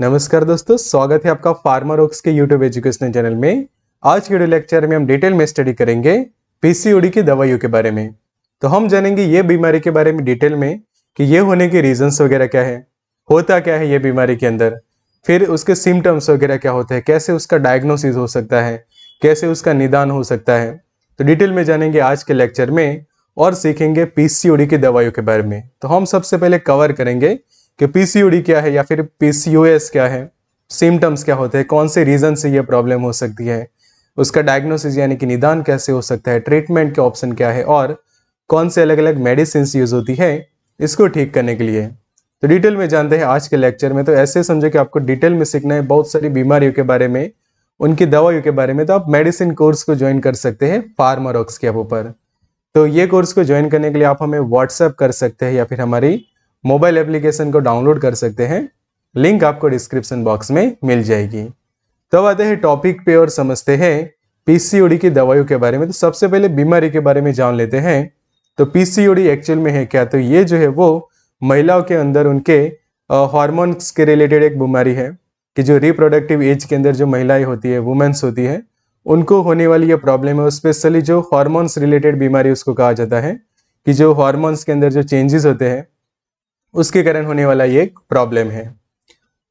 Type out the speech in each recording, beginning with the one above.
नमस्कार दोस्तों स्वागत है आपका फार्मर रोक्स के यूट्यूब एजुकेशनल चैनल में आज के लेक्चर में हम डिटेल में स्टडी करेंगे पीसीओडी की दवाइयों के बारे में तो हम जानेंगे ये बीमारी के बारे में डिटेल में कि ये होने के रीजंस वगैरह क्या है होता क्या है ये बीमारी के अंदर फिर उसके सिम्टम्स वगैरह क्या होते हैं कैसे उसका डायग्नोसिस हो सकता है कैसे उसका निदान हो सकता है तो डिटेल में जानेंगे आज के लेक्चर में और सीखेंगे पीसीओडी की दवाइयों के बारे में तो हम सबसे पहले कवर करेंगे कि पीसीओडी क्या है या फिर पीसीओएस क्या है सिम्टम्स क्या होते हैं कौन से रीज़न से ये प्रॉब्लम हो सकती है उसका डायग्नोसिस यानी कि निदान कैसे हो सकता है ट्रीटमेंट के ऑप्शन क्या है और कौन से अलग अलग मेडिसिन यूज़ होती है इसको ठीक करने के लिए तो डिटेल में जानते हैं आज के लेक्चर में तो ऐसे समझो कि आपको डिटेल में सीखना है बहुत सारी बीमारियों के बारे में उनकी दवाइयों के बारे में तो आप मेडिसिन कोर्स को ज्वाइन कर सकते हैं फार्मारॉक्स के ऊपर तो ये कोर्स को ज्वाइन करने के लिए आप हमें व्हाट्सएप कर सकते हैं या फिर हमारी मोबाइल एप्लीकेशन को डाउनलोड कर सकते हैं लिंक आपको डिस्क्रिप्शन बॉक्स में मिल जाएगी तो आते हैं टॉपिक पे और समझते हैं पीसीओडी की दवाइयों के बारे में तो सबसे पहले बीमारी के बारे में जान लेते हैं तो पीसीओडी एक्चुअल में है क्या तो ये जो है वो महिलाओं के अंदर उनके हॉर्मोन्स के रिलेटेड एक बीमारी है कि जो रिप्रोडक्टिव एज के अंदर जो महिलाएं होती है वुमेन्स होती है उनको होने वाली ये प्रॉब्लम है स्पेशली जो हॉर्मोन्स रिलेटेड बीमारी उसको कहा जाता है कि जो हॉर्मोन्स के अंदर जो चेंजेस होते हैं उसके कारण होने वाला ये एक प्रॉब्लम है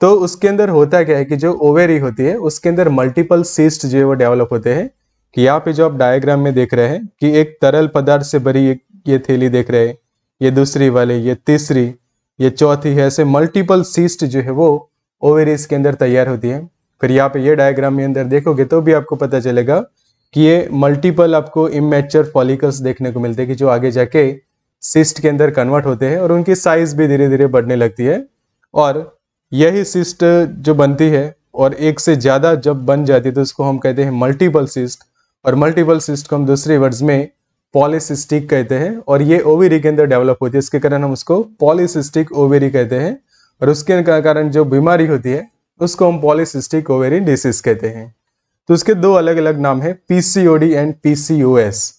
तो उसके अंदर होता क्या है कि जो ओवेरी होती है उसके अंदर मल्टीपल सिस्ट जो है वो डेवलप होते हैं कि यहाँ पे जो आप डायग्राम में देख रहे हैं कि एक तरल पदार्थ से भरी एक ये थैली देख रहे हैं ये दूसरी वाली ये तीसरी ये चौथी है ऐसे मल्टीपल सिस्ट जो है वो ओवेरीज के अंदर तैयार होती है फिर यहाँ पे ये डायग्राम में अंदर देखोगे तो भी आपको पता चलेगा कि ये मल्टीपल आपको इमेचर फॉलिकल्स देखने को मिलते हैं कि जो आगे जाके सिस्ट के अंदर कन्वर्ट होते हैं और उनकी साइज भी धीरे धीरे बढ़ने लगती है और यही सिस्ट जो बनती है और एक से ज़्यादा जब बन जाती है तो उसको हम कहते हैं मल्टीपल सिस्ट और मल्टीपल सिस्ट को हम दूसरे वर्ड्स में पॉलिसिस्टिक कहते हैं और ये ओवेरी के अंदर डेवलप होती है इसके कारण हम उसको पॉलिसिस्टिक ओवेरी कहते हैं और उसके कारण जो बीमारी होती है उसको हम पॉलिसिस्टिक ओवेरी डिसीज कहते हैं तो उसके दो अलग अलग नाम है पीसीओडी एंड पीसीओएस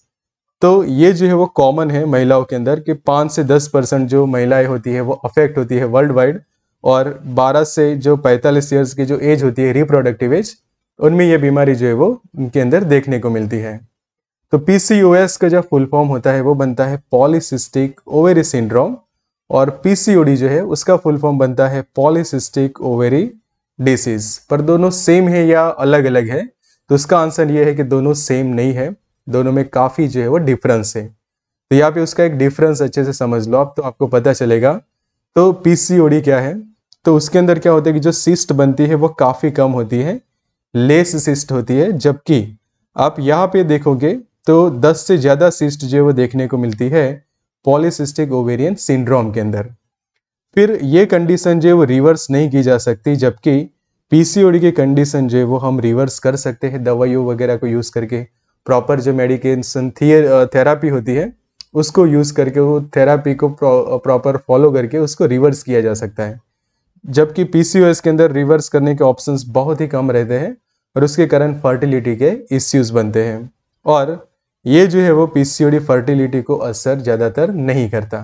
तो ये जो है वो कॉमन है महिलाओं के अंदर कि पाँच से दस परसेंट जो महिलाएं होती है वो अफेक्ट होती है वर्ल्ड वाइड और बारह से जो पैंतालीस ईयर्स की जो एज होती है रिप्रोडक्टिव एज उनमें ये बीमारी जो है वो उनके अंदर देखने को मिलती है तो पी का जो फुल फॉर्म होता है वो बनता है पॉलिसिस्टिक ओवेरी सिंड्रोम और पीसीओडी जो है उसका फुल फॉर्म बनता है पॉलिसिस्टिक ओवेरी डिसीज पर दोनों सेम है या अलग अलग है तो उसका आंसर ये है कि दोनों सेम नहीं है दोनों में काफ़ी जो है वो डिफरेंस है तो यहाँ पे उसका एक डिफरेंस अच्छे से समझ लो आप तो आपको पता चलेगा तो पीसीओडी क्या है तो उसके अंदर क्या होता है कि जो सिस्ट बनती है वो काफ़ी कम होती है लेस सिस्ट होती है जबकि आप यहाँ पे देखोगे तो 10 से ज़्यादा सिस्ट जो है वो देखने को मिलती है पॉलिसिस्टिक ओवेरियन सिंड्रोम के अंदर फिर ये कंडीशन जो है वो रिवर्स नहीं की जा सकती जबकि पीसीओडी की कंडीशन जो है वो हम रिवर्स कर सकते हैं दवाइयों वगैरह को यूज़ करके प्रॉपर जो मेडिकेशन थेरापी uh, होती है उसको यूज़ करके वो थेरापी को प्रॉपर फॉलो uh, करके उसको रिवर्स किया जा सकता है जबकि पीसीओएस के अंदर रिवर्स करने के ऑप्शंस बहुत ही कम रहते हैं और उसके कारण फर्टिलिटी के इश्यूज बनते हैं और ये जो है वो पीसीओडी फर्टिलिटी को असर ज़्यादातर नहीं करता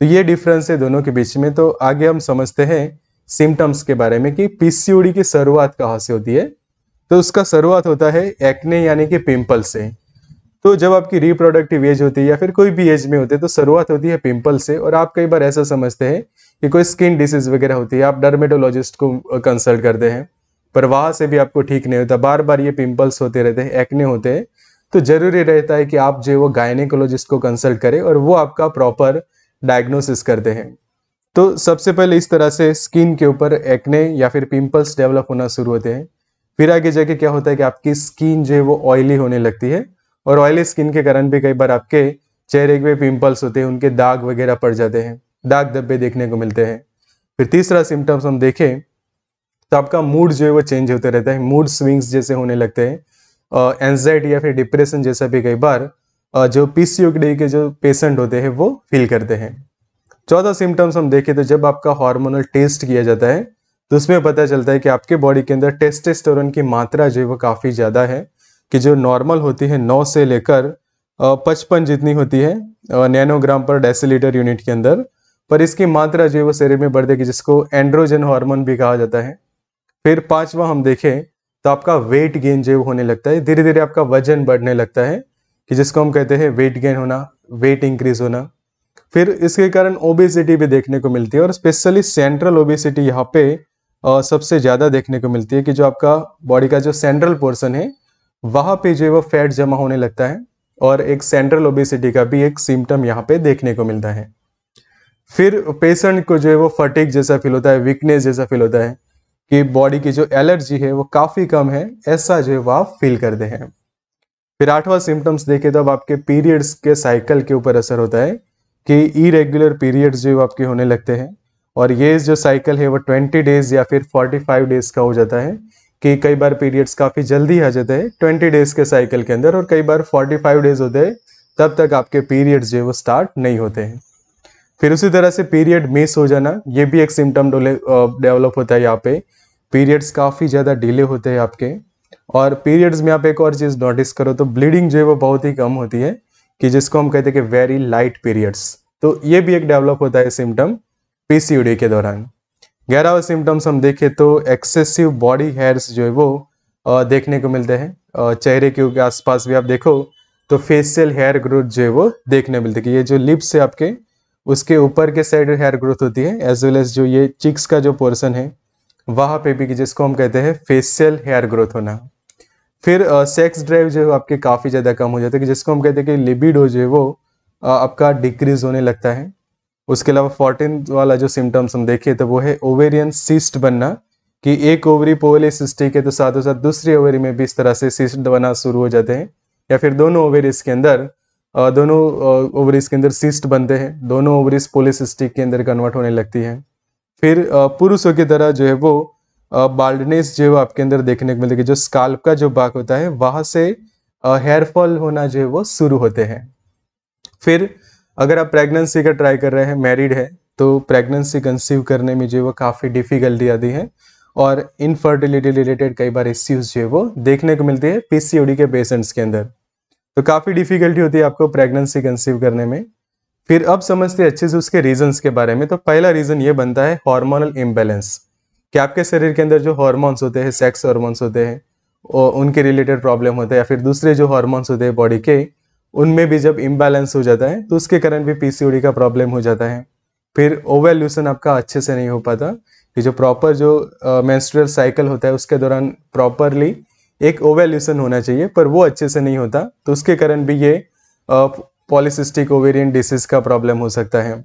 तो ये डिफरेंस है दोनों के बीच में तो आगे हम समझते हैं सिम्टम्स के बारे में कि पी की शुरुआत कहाँ से होती है तो उसका शुरुआत होता है एक्ने यानी कि पिंपल से तो जब आपकी रिप्रोडक्टिव एज होती है या फिर कोई भी एज में होते हैं तो शुरुआत होती है पिंपल से और आप कई बार ऐसा समझते हैं कि कोई स्किन डिसीज वगैरह होती है आप डर्मेटोलॉजिस्ट को कंसल्ट करते हैं पर वहाँ से भी आपको ठीक नहीं होता बार बार ये पिंपल्स होते रहते हैं एक्ने होते हैं तो जरूरी रहता है कि आप जो वो गायनेकोलॉजिस्ट को कंसल्ट करें और वो आपका प्रॉपर डायग्नोसिस करते हैं तो सबसे पहले इस तरह से स्किन के ऊपर एक्ने या फिर पिंपल्स डेवलप होना शुरू होते हैं फिर आगे जाके क्या होता है कि आपकी स्किन जो है वो ऑयली होने लगती है और ऑयली स्किन के कारण भी कई बार आपके चेहरे के पिंपल्स होते हैं उनके दाग वगैरह पड़ जाते हैं दाग धब्बे देखने को मिलते हैं फिर तीसरा सिम्टम्स हम देखें तो आपका मूड जो है वो चेंज होते रहता है मूड स्विंग्स जैसे होने लगते हैं एनजाइटी या फिर डिप्रेशन जैसा भी कई बार जो जो डी के जो पेशेंट होते हैं वो फील करते हैं चौथा सिम्टम्स हम देखें तो जब आपका हार्मोनल टेस्ट किया जाता है तो उसमें पता चलता है कि आपके बॉडी के अंदर टेस्टेस्टोरन की मात्रा जो है वो काफ़ी ज़्यादा है कि जो नॉर्मल होती है नौ से लेकर पचपन जितनी होती है नैनोग्राम पर डेसीलीटर यूनिट के अंदर पर इसकी मात्रा जो है वो शरीर में बढ़ देगी जिसको एंड्रोजन हार्मोन भी कहा जाता है फिर पांचवा हम देखें तो आपका वेट गेन जो होने लगता है धीरे धीरे आपका वजन बढ़ने लगता है कि जिसको हम कहते हैं वेट गेन होना वेट इंक्रीज होना फिर इसके कारण ओबेसिटी भी देखने को मिलती है और स्पेशली सेंट्रल ओबेसिटी यहाँ पे सबसे ज़्यादा देखने को मिलती है कि जो आपका बॉडी का जो सेंट्रल पोर्सन है वहाँ पे जो है वो फैट जमा होने लगता है और एक सेंट्रल ओबेसिटी का भी एक सिम्टम यहाँ पे देखने को मिलता है फिर पेशेंट को जो है वो फटिक जैसा फील होता है वीकनेस जैसा फील होता है कि बॉडी की जो एलर्जी है वो काफ़ी कम है ऐसा जो है वो आप फील करते हैं फिर आठवां सिम्टम्स देखें तो अब आपके पीरियड्स के साइकिल के ऊपर असर होता है कि इरेगुलर पीरियड्स जो आपके होने लगते हैं और ये जो साइकिल है वो ट्वेंटी डेज़ या फिर फोर्टी फाइव डेज़ का हो जाता है कि कई बार पीरियड्स काफ़ी जल्दी आ जाते हैं ट्वेंटी डेज़ के साइकिल के अंदर और कई बार फोर्टी फाइव डेज़ होते हैं तब तक आपके पीरियड्स जो है वो स्टार्ट नहीं होते हैं फिर उसी तरह से पीरियड मिस हो जाना ये भी एक सिम्टम डेवलप होता है यहाँ पे पीरियड्स काफ़ी ज़्यादा डिले होते हैं आपके और पीरियड्स में आप एक और चीज़ नोटिस करो तो ब्लीडिंग जो है वो बहुत ही कम होती है कि जिसको हम कहते हैं कि वेरी लाइट पीरियड्स तो ये भी एक डेवलप होता है सिम्टम पीसीओडी के दौरान ग्यारह सिम्टम्स हम देखें तो एक्सेसिव बॉडी हेयर्स जो है वो देखने को मिलते हैं चेहरे के आसपास भी आप देखो तो फेसियल हेयर ग्रोथ जो है वो देखने मिलती है ये जो लिप्स है आपके उसके ऊपर के साइड हेयर ग्रोथ होती है एज वेल एज जो ये चिक्स का जो पोर्सन है वहाँ पे भी जिसको हम कहते हैं फेसियल हेयर ग्रोथ होना फिर सेक्स ड्राइव जो है आपके काफ़ी ज़्यादा कम हो जाता है कि जिसको हम कहते हैं कि लिबिडो जो है वो आपका डिक्रीज होने लगता है उसके अलावा फोर्टीन वाला जो सिम्टम्स हम देखे तो वो है ओवेरियन सिस्ट बनना कि एक ओवरी पोले सिस्टिक है तो साथ साथ दूसरी ओवरी में भी इस तरह से सिस्ट बनना शुरू हो जाते हैं या फिर दोनों ओवरीज के अंदर दोनों ओवरीज के अंदर सिस्ट बनते हैं दोनों ओवरीज पोलिसिस्टिक के अंदर कन्वर्ट होने लगती है फिर पुरुषों की तरह जो है वो बाल्डनेस जो है आपके अंदर देखने को मिलती है जो स्काल्प का जो बाग होता है वहां से हेयरफॉल होना जो है वो शुरू होते हैं फिर अगर आप प्रेगनेंसी का ट्राई कर रहे हैं मैरिड है तो प्रेगनेंसी कंसीव करने में जो है वो काफ़ी डिफ़िकल्टी आती है और इनफर्टिलिटी रिलेटेड कई बार इश्यूज जो है वो देखने को मिलती है पीसीओडी के पेशेंट्स के अंदर तो काफ़ी डिफ़िकल्टी होती है आपको प्रेगनेंसी कंसीव करने में फिर अब समझते हैं अच्छे से उसके रीजंस के बारे में तो पहला रीज़न ये बनता है हार्मोनल इम्बेलेंस कि आपके शरीर के अंदर जो हॉर्मोन्स होते हैं सेक्स हार्मोन्स होते हैं उनके रिलेटेड प्रॉब्लम होते हैं या फिर दूसरे जो हार्मोन्स होते हैं बॉडी के उनमें भी जब इम्बैलेंस हो जाता है तो उसके कारण भी पीसीओडी का प्रॉब्लम हो जाता है फिर ओवेल्यूशन आपका अच्छे से नहीं हो पाता कि जो प्रॉपर जो मेंस्ट्रुअल साइकिल होता है उसके दौरान प्रॉपरली एक ओवेल्यूशन होना चाहिए पर वो अच्छे से नहीं होता तो उसके कारण भी ये पॉलिसिस्टिक ओवेरियन डिसीज का प्रॉब्लम हो सकता है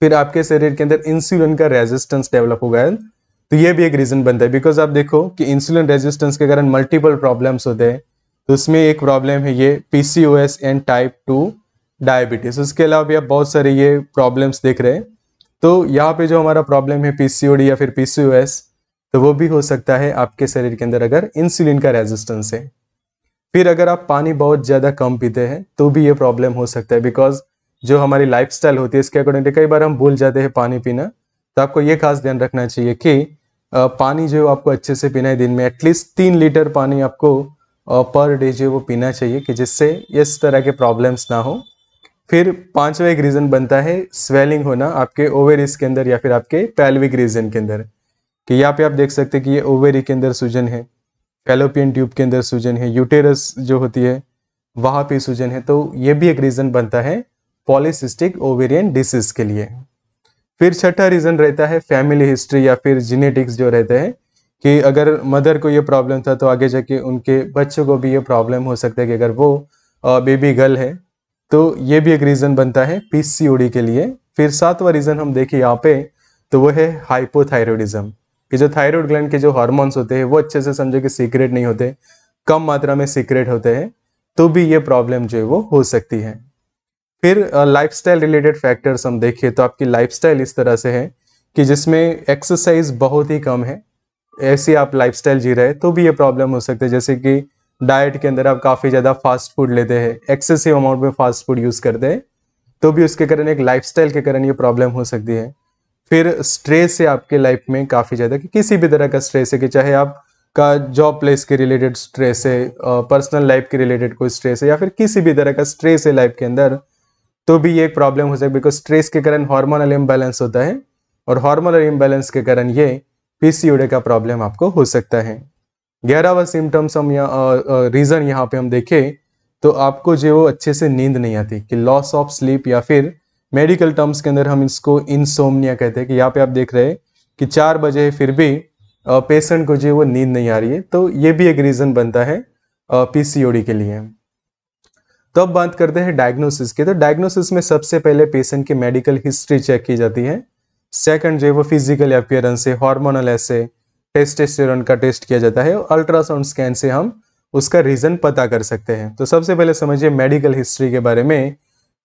फिर आपके शरीर के अंदर इंसुलिन का रेजिस्टेंस डेवलप हो गया तो ये भी एक रीज़न बनता है बिकॉज आप देखो कि इंसुलिन रेजिस्टेंस के कारण मल्टीपल प्रॉब्लम्स होते हैं तो उसमें एक प्रॉब्लम है ये P C O S and type two diabetes उसके अलावा भी आप बहुत सारे ये प्रॉब्लम्स देख रहे हैं तो यहाँ पे जो हमारा प्रॉब्लम है पीसीओडी या फिर पीसीओएस तो वो भी हो सकता है आपके शरीर के अंदर अगर इंसुलिन का रेजिस्टेंस है फिर अगर आप पानी बहुत ज़्यादा कम पीते हैं तो भी ये प्रॉब्लम हो सकता है बिकॉज जो हमारी लाइफ होती है इसके अकॉर्डिंग कई बार हम भूल जाते हैं पानी पीना तो आपको ये खास ध्यान रखना चाहिए कि पानी जो आपको अच्छे से पीना है दिन में एटलीस्ट तीन लीटर पानी आपको पर डे जो वो पीना चाहिए कि जिससे इस तरह के प्रॉब्लम्स ना हो फिर पांचवा एक रीज़न बनता है स्वेलिंग होना आपके ओवेरिस के अंदर या फिर आपके पैल्विक रीजन के अंदर कि यहाँ पे आप देख सकते हैं कि ये ओवरी के अंदर सूजन है फैलोपियन ट्यूब के अंदर सूजन है यूटेरस जो होती है वहाँ पे सूजन है तो ये भी एक रीज़न बनता है पॉलिसिस्टिक ओवेरियन डिसीज के लिए फिर छठा रीज़न रहता है फैमिली हिस्ट्री या फिर जीनेटिक्स जो रहते हैं कि अगर मदर को ये प्रॉब्लम था तो आगे जाके उनके बच्चों को भी ये प्रॉब्लम हो सकता है कि अगर वो बेबी गर्ल है तो ये भी एक रीज़न बनता है पी के लिए फिर सातवां रीज़न हम देखें यहाँ पे तो वो है हाइपोथायरॉयडिज्म कि जो थायराइड ग्लैंड के जो हार्मोन्स होते हैं वो अच्छे से समझो कि सीक्रेट नहीं होते कम मात्रा में सीक्रेट होते हैं तो भी ये प्रॉब्लम जो है वो हो सकती है फिर लाइफस्टाइल रिलेटेड फैक्टर्स हम देखिए तो आपकी लाइफस्टाइल इस तरह से है कि जिसमें एक्सरसाइज बहुत ही कम है ऐसी आप लाइफस्टाइल जी रहे तो भी ये प्रॉब्लम हो सकती है जैसे कि डाइट के अंदर आप काफ़ी ज़्यादा फास्ट फूड लेते हैं एक्सेसिव अमाउंट में फास्ट फूड यूज़ करते हैं तो भी उसके कारण एक लाइफ के कारण ये प्रॉब्लम हो सकती है फिर स्ट्रेस है आपके लाइफ में काफ़ी ज़्यादा कि किसी भी तरह का स्ट्रेस है कि चाहे आप का जॉब प्लेस के रिलेटेड स्ट्रेस है पर्सनल लाइफ के रिलेटेड कोई स्ट्रेस है या फिर किसी भी तरह का स्ट्रेस है लाइफ के अंदर तो भी ये एक प्रॉब्लम हो सकती है बिकॉज स्ट्रेस के कारण हार्मोनल इम्बैलेंस होता है और हार्मोनल इम्बैलेंस के कारण ये पीसीओडी का प्रॉब्लम आपको हो सकता है ग्यारहवा सिम्टम्स हम यहाँ रीज़न यहाँ पे हम देखें तो आपको जो वो अच्छे से नींद नहीं आती कि लॉस ऑफ स्लीप या फिर मेडिकल टर्म्स के अंदर हम इसको इनसोमनिया कहते हैं कि यहाँ पे आप देख रहे हैं कि चार बजे फिर भी पेशेंट को जो वो नींद नहीं आ रही है तो ये भी एक रीज़न बनता है पीसीओडी के लिए तो अब बात करते हैं डायग्नोसिस की तो डायग्नोसिस में सबसे पहले पेशेंट की मेडिकल हिस्ट्री चेक की जाती है सेकंड जो है वो फिजिकल अपियरेंस है हार्मोनल ऐसे टेस्टेस्टेरोन का टेस्ट किया जाता है अल्ट्रासाउंड स्कैन से हम उसका रीज़न पता कर सकते हैं तो सबसे पहले समझिए मेडिकल हिस्ट्री के बारे में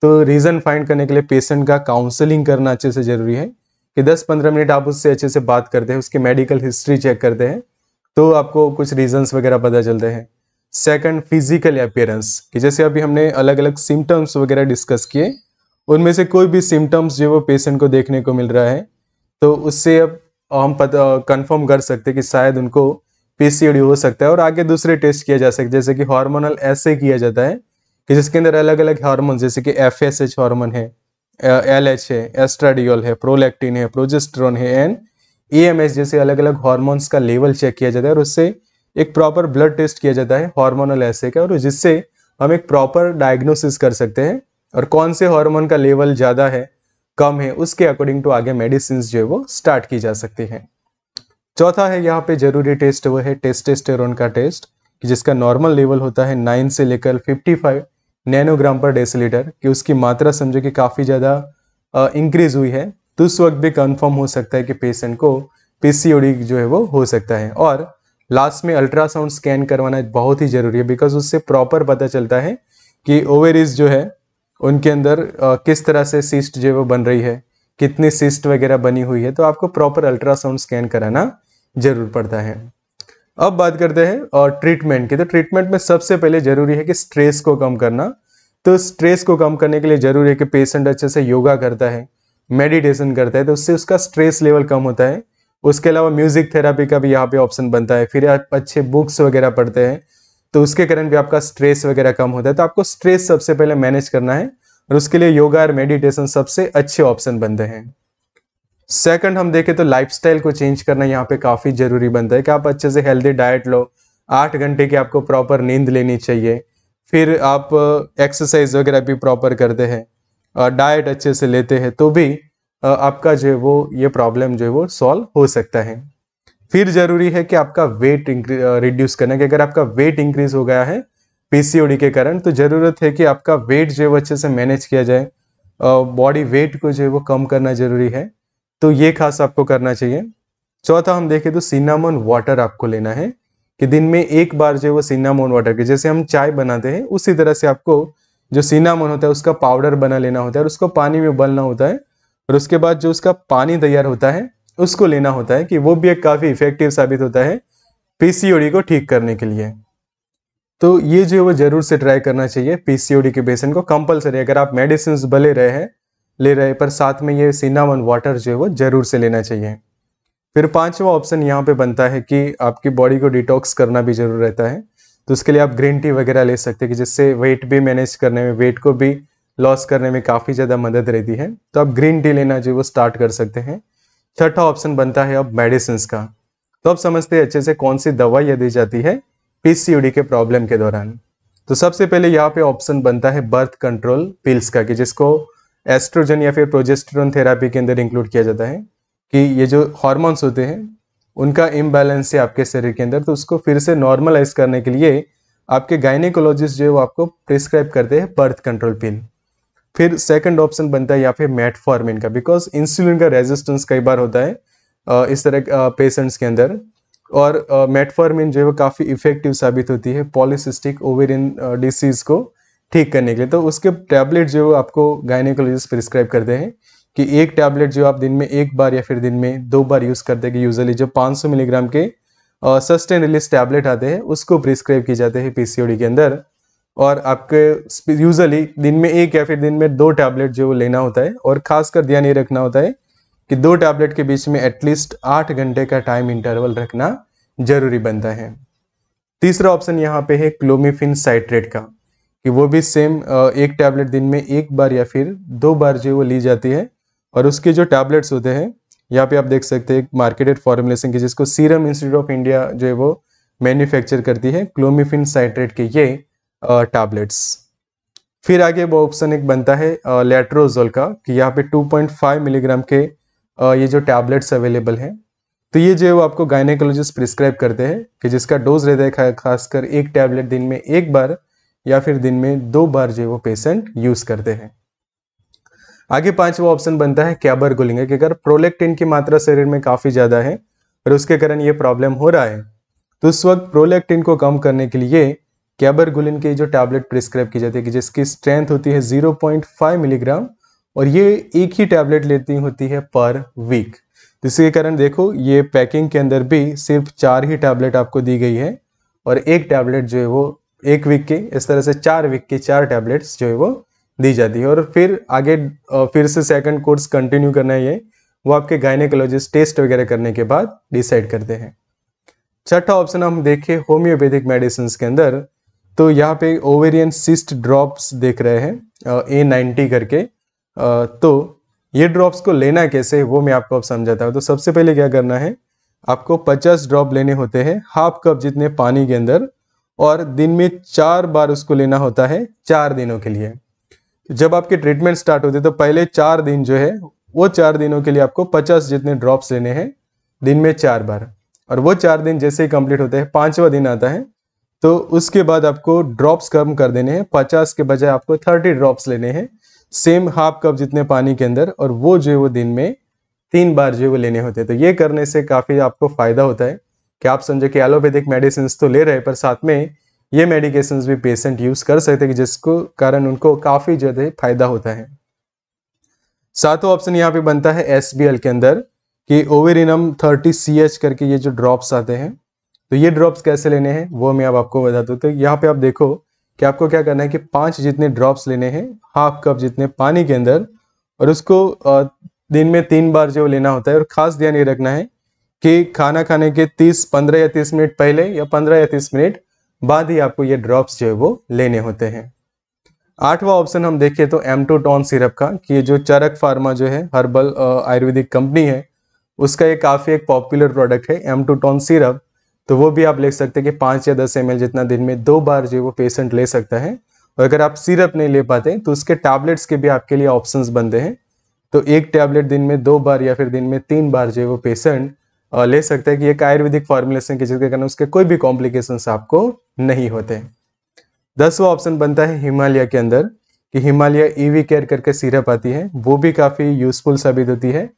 तो रीज़न फाइंड करने के लिए पेशेंट का काउंसलिंग करना अच्छे से ज़रूरी है कि 10-15 मिनट आप उससे अच्छे से बात करते हैं उसकी मेडिकल हिस्ट्री चेक करते हैं तो आपको कुछ रीजन वगैरह पता चलते हैं सेकंड फिजिकल अपियरेंस कि जैसे अभी हमने अलग अलग सिम्टम्स वगैरह डिस्कस किए उनमें से कोई भी सिम्टम्स जो वो पेशेंट को देखने को मिल रहा है तो उससे अब हम पता कंफर्म कर सकते हैं कि शायद उनको पीसीओडी हो सकता है और आगे दूसरे टेस्ट किया जा सकते जैसे कि हार्मोनल ऐसे किया जाता है कि जिसके अंदर अलग अलग हार्मोन जैसे कि एफ एस एच हार्मोन है एल एच है एस्ट्राडियोल है प्रोलैक्टिन है प्रोजेस्ट्रॉन है एंड ए एम एच जैसे अलग अलग हार्मोन्स का लेवल चेक किया जाता है और उससे एक प्रॉपर ब्लड टेस्ट किया जाता है हार्मोनल ऐसे का और जिससे हम एक प्रॉपर डायग्नोसिस कर सकते हैं और कौन से हार्मोन का लेवल ज़्यादा है कम है उसके अकॉर्डिंग टू आगे मेडिसिन जो है वो स्टार्ट की जा सकती हैं चौथा है यहाँ पे जरूरी टेस्ट वो है टेस्टेस्टेरोन का टेस्ट जिसका नॉर्मल लेवल होता है नाइन से लेकर fifty five nanogram per decilitre कि उसकी मात्रा समझो कि काफ़ी ज़्यादा इंक्रीज हुई है तो उस वक्त भी कंफर्म हो सकता है कि पेशेंट को पीसीओडी जो है वो हो सकता है और लास्ट में अल्ट्रासाउंड स्कैन करवाना बहुत ही ज़रूरी है बिकॉज उससे प्रॉपर पता चलता है कि ओवेरिज जो है उनके अंदर किस तरह से सिस्ट जो वो बन रही है कितनी सिस्ट वगैरह बनी हुई है तो आपको प्रॉपर अल्ट्रासाउंड स्कैन कराना जरूर पड़ता है अब बात करते हैं और ट्रीटमेंट की तो ट्रीटमेंट में सबसे पहले जरूरी है कि स्ट्रेस को कम करना तो स्ट्रेस को कम करने के लिए जरूरी है कि पेशेंट अच्छे से योगा करता है मेडिटेशन करता है तो उससे उसका स्ट्रेस लेवल कम होता है उसके अलावा म्यूजिक थेरापी का भी यहाँ पे ऑप्शन बनता है फिर आप अच्छे बुक्स वगैरह पढ़ते हैं तो उसके कारण भी आपका स्ट्रेस वगैरह कम होता है तो आपको स्ट्रेस सबसे पहले मैनेज करना है और उसके लिए योगा और मेडिटेशन सबसे अच्छे ऑप्शन बनते हैं सेकंड हम देखें तो लाइफस्टाइल को चेंज करना यहाँ पे काफ़ी ज़रूरी बनता है कि आप अच्छे से हेल्दी डाइट लो आठ घंटे की आपको प्रॉपर नींद लेनी चाहिए फिर आप एक्सरसाइज वगैरह भी प्रॉपर करते हैं और डाइट अच्छे से लेते हैं तो भी आपका जो है वो ये प्रॉब्लम जो है वो सॉल्व हो सकता है फिर जरूरी है कि आपका वेट रिड्यूस करना कि अगर आपका वेट इंक्रीज हो गया है पीसीओडी के कारण तो ज़रूरत है कि आपका वेट जो है अच्छे से मैनेज किया जाए बॉडी वेट को जो है वो कम करना ज़रूरी है तो ये खास आपको करना चाहिए चौथा हम देखें तो सिनामोन वाटर आपको लेना है कि दिन में एक बार जो है वो सिनामोन वाटर के जैसे हम चाय बनाते हैं उसी तरह से आपको जो सिनामोन होता है उसका पाउडर बना लेना होता है और उसको पानी में उबलना होता है और उसके बाद जो उसका पानी तैयार होता है उसको लेना होता है कि वो भी एक काफ़ी इफेक्टिव साबित होता है पीसीओडी को ठीक करने के लिए तो ये जो है वो जरूर से ट्राई करना चाहिए पीसीओडी के पेशेंट को कंपलसरी अगर आप मेडिसिन भले रहे हैं ले रहे पर साथ में ये सिनामन वाटर जो है वो जरूर से लेना चाहिए फिर पांचवा ऑप्शन यहाँ पे बनता है कि आपकी बॉडी को डिटॉक्स करना भी जरूर रहता है तो उसके लिए आप ग्रीन टी वगैरह ले सकते हैं कि जिससे वेट भी मैनेज करने में वेट को भी लॉस करने में काफ़ी ज़्यादा मदद रहती है तो आप ग्रीन टी लेना जो वो स्टार्ट कर सकते हैं छठा ऑप्शन बनता है अब मेडिसिन का तो अब समझते हैं अच्छे से कौन सी दवाई दी जाती है पीसीओडी के प्रॉब्लम के दौरान तो सबसे पहले यहाँ पे ऑप्शन बनता है बर्थ कंट्रोल पिल्स का कि जिसको एस्ट्रोजन या फिर प्रोजेस्टेरोन थेरापी के अंदर इंक्लूड किया जाता है कि ये जो हॉर्मोन्स होते हैं उनका इम्बैलेंस है आपके शरीर के अंदर तो उसको फिर से नॉर्मलाइज करने के लिए आपके गायनिकोलॉजिस्ट जो है वो आपको प्रिस्क्राइब करते हैं बर्थ कंट्रोल पिल फिर सेकंड ऑप्शन बनता है या फिर मेटफॉर्मिन का बिकॉज इंसुलिन का रेजिस्टेंस कई बार होता है इस तरह पेशेंट्स के अंदर और मेटफॉर्मिन जो है वो काफ़ी इफेक्टिव साबित होती है पॉलिसिस्टिक ओवेरियन डिसीज़ को ठीक करने के लिए तो उसके टैबलेट जो आपको गायनिकोलॉजिस्ट प्रिस्क्राइब करते हैं कि एक टैबलेट जो आप दिन में एक बार या फिर दिन में दो बार यूज़ करते हैं यूजली जो 500 मिलीग्राम के सस्टेन रिलीज टैबलेट आते हैं उसको प्रिस्क्राइब किए जाते हैं पीसीओडी के अंदर और आपके यूजली दिन में एक या फिर दिन में दो टैबलेट जो लेना होता है और खासकर ध्यान ये रखना होता है कि दो टैबलेट के बीच में एटलीस्ट आठ घंटे का टाइम इंटरवल रखना जरूरी बनता है तीसरा ऑप्शन यहाँ पे है क्लोमिफिन साइट्रेट का कि वो भी सेम एक टैबलेट दिन में एक बार या फिर दो बार जो वो ली जाती है और उसके जो टैबलेट्स होते हैं यहाँ पे आप देख सकते हैं मार्केटेड फॉर्मुलेशन की जिसको सीरम इंस्टीट्यूट ऑफ इंडिया जो है वो मैन्युफैक्चर करती है क्लोमिफिन साइट्रेट के ये टैबलेट्स फिर आगे वो ऑप्शन एक बनता है लेट्रोजोल का कि यहाँ पे 2.5 मिलीग्राम के ये जो टैबलेट्स अवेलेबल हैं तो ये जो आपको गायनेकोलॉजिस्ट प्रिस्क्राइब करते हैं कि जिसका डोज रहता है खासकर एक टैबलेट दिन में एक बार या फिर दिन में दो बार जो वो पेशेंट यूज करते हैं आगे पांचवा ऑप्शन बनता है कैबर गुलिंग कि अगर प्रोलेक्टिन की मात्रा शरीर में काफी ज्यादा है और उसके कारण ये प्रॉब्लम हो रहा है तो उस वक्त प्रोलेक्टिन को कम करने के लिए कैबरगुलिन की जो टैबलेट प्रिस्क्राइब की जाती है कि जिसकी स्ट्रेंथ होती है 0.5 मिलीग्राम और ये एक ही टैबलेट लेती होती है पर वीक तो इसके कारण देखो ये पैकिंग के अंदर भी सिर्फ चार ही टैबलेट आपको दी गई है और एक टैबलेट जो है वो एक वीक के इस तरह से चार वीक के चार टैबलेट्स जो है वो दी जाती है और फिर आगे फिर से सेकंड कोर्स कंटिन्यू करना है वो आपके गायनेकोलॉजिस्ट टेस्ट वगैरह करने के बाद डिसाइड करते हैं छठा ऑप्शन हम देखें होम्योपैथिक मेडिसिन के अंदर तो यहाँ पे ओवेरियन सिस्ट ड्रॉप्स देख रहे हैं ए नाइन्टी करके आ, तो ये ड्रॉप्स को लेना कैसे वो मैं आपको अब समझाता हूँ तो सबसे पहले क्या करना है आपको 50 ड्रॉप लेने होते हैं हाफ कप जितने पानी के अंदर और दिन में चार बार उसको लेना होता है चार दिनों के लिए जब आपके ट्रीटमेंट स्टार्ट होते तो पहले चार दिन जो है वो चार दिनों के लिए आपको पचास जितने ड्रॉप्स लेने हैं दिन में चार बार और वो चार दिन जैसे ही कंप्लीट होते हैं पांचवा दिन आता है तो उसके बाद आपको ड्रॉप्स कम कर देने हैं पचास के बजाय आपको थर्टी ड्रॉप्स लेने हैं सेम हाफ कप जितने पानी के अंदर और वो जो है वो दिन में तीन बार जो है वो लेने होते हैं तो ये करने से काफ़ी आपको फ़ायदा होता है कि आप समझे कि एलोपैथिक मेडिसिन तो ले रहे पर साथ में ये मेडिकेशन भी पेशेंट यूज़ कर सकते हैं जिसको कारण उनको काफ़ी ज़्यादा फायदा होता है सातों ऑप्शन यहाँ पे बनता है एस के अंदर कि ओवेरिनम थर्टी सी करके ये जो ड्रॉप्स आते हैं तो ये ड्रॉप्स कैसे लेने हैं वो मैं अब आपको बता दूँ तो यहाँ पे आप देखो कि आपको क्या करना है कि पांच जितने ड्रॉप्स लेने हैं हाफ कप जितने पानी के अंदर और उसको दिन में तीन बार जो लेना होता है और खास ध्यान ये रखना है कि खाना खाने के तीस पंद्रह या तीस मिनट पहले या पंद्रह या तीस मिनट बाद ही आपको ये ड्रॉप्स जो है वो लेने होते हैं आठवां ऑप्शन हम देखें तो एम टू टॉन सिरप का कि जो चरक फार्मा जो है हर्बल आयुर्वेदिक कंपनी है उसका ये काफ़ी एक पॉपुलर प्रोडक्ट है एम टू टॉन सिरप तो वो भी आप ले सकते हैं कि पाँच या दस एम जितना दिन में दो बार जो वो पेशेंट ले सकता है और अगर आप सिरप नहीं ले पाते तो उसके टैबलेट्स के भी आपके लिए ऑप्शन बनते हैं तो एक टैबलेट दिन में दो बार या फिर दिन में तीन बार जो है वो पेशेंट ले सकता है कि एक आयुर्वेदिक फॉर्मुलेशन के जिसके कारण उसके कोई भी कॉम्प्लिकेशंस आपको नहीं होते दसवा ऑप्शन बनता है हिमालय के अंदर कि हिमालय ईवी e केयर करके सिरप आती है वो भी काफ़ी यूजफुल साबित होती है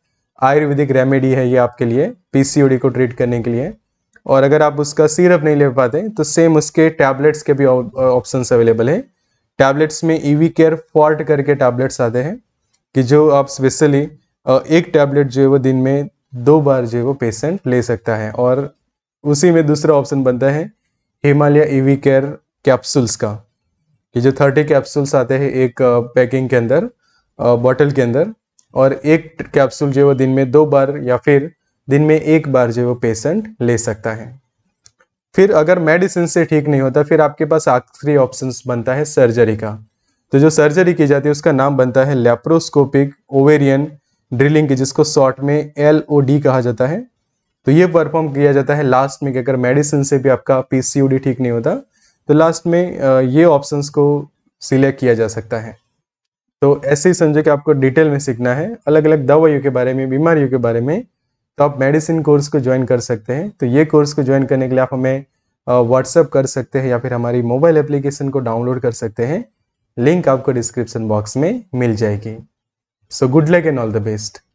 आयुर्वेदिक रेमेडी है ये आपके लिए पीसीओडी को ट्रीट करने के लिए और अगर आप उसका सीरप नहीं ले पाते तो सेम उसके टैबलेट्स के भी ऑप्शन अवेलेबल हैं टैबलेट्स में ईवी केयर फॉल्ट करके टैबलेट्स आते हैं कि जो आप स्पेशली एक टैबलेट जो है वो दिन में दो बार जो है वो पेशेंट ले सकता है और उसी में दूसरा ऑप्शन बनता है हिमालय ईवी केयर कैप्सूल्स का कि जो थर्टी कैप्सूल्स आते हैं एक पैकिंग के अंदर बॉटल के अंदर और एक कैप्सूल जो है वो दिन में दो बार या फिर दिन में एक बार जो वो पेशेंट ले सकता है फिर अगर मेडिसिन से ठीक नहीं होता फिर आपके पास आखिरी ऑप्शन बनता है सर्जरी का तो जो सर्जरी की जाती है उसका नाम बनता है लेप्रोस्कोपिक ओवेरियन ड्रिलिंग की जिसको शॉर्ट में एल ओ डी कहा जाता है तो ये परफॉर्म किया जाता है लास्ट में अगर मेडिसिन से भी आपका पीसीओडी डी ठीक नहीं होता तो लास्ट में ये ऑप्शंस को सिलेक्ट किया जा सकता है तो ऐसे ही समझो कि आपको डिटेल में सीखना है अलग अलग दवाइयों के बारे में बीमारियों के बारे में तो आप मेडिसिन कोर्स को ज्वाइन कर सकते हैं तो ये कोर्स को ज्वाइन करने के लिए आप हमें व्हाट्सअप कर सकते हैं या फिर हमारी मोबाइल एप्लीकेशन को डाउनलोड कर सकते हैं लिंक आपको डिस्क्रिप्शन बॉक्स में मिल जाएगी so good luck and all the best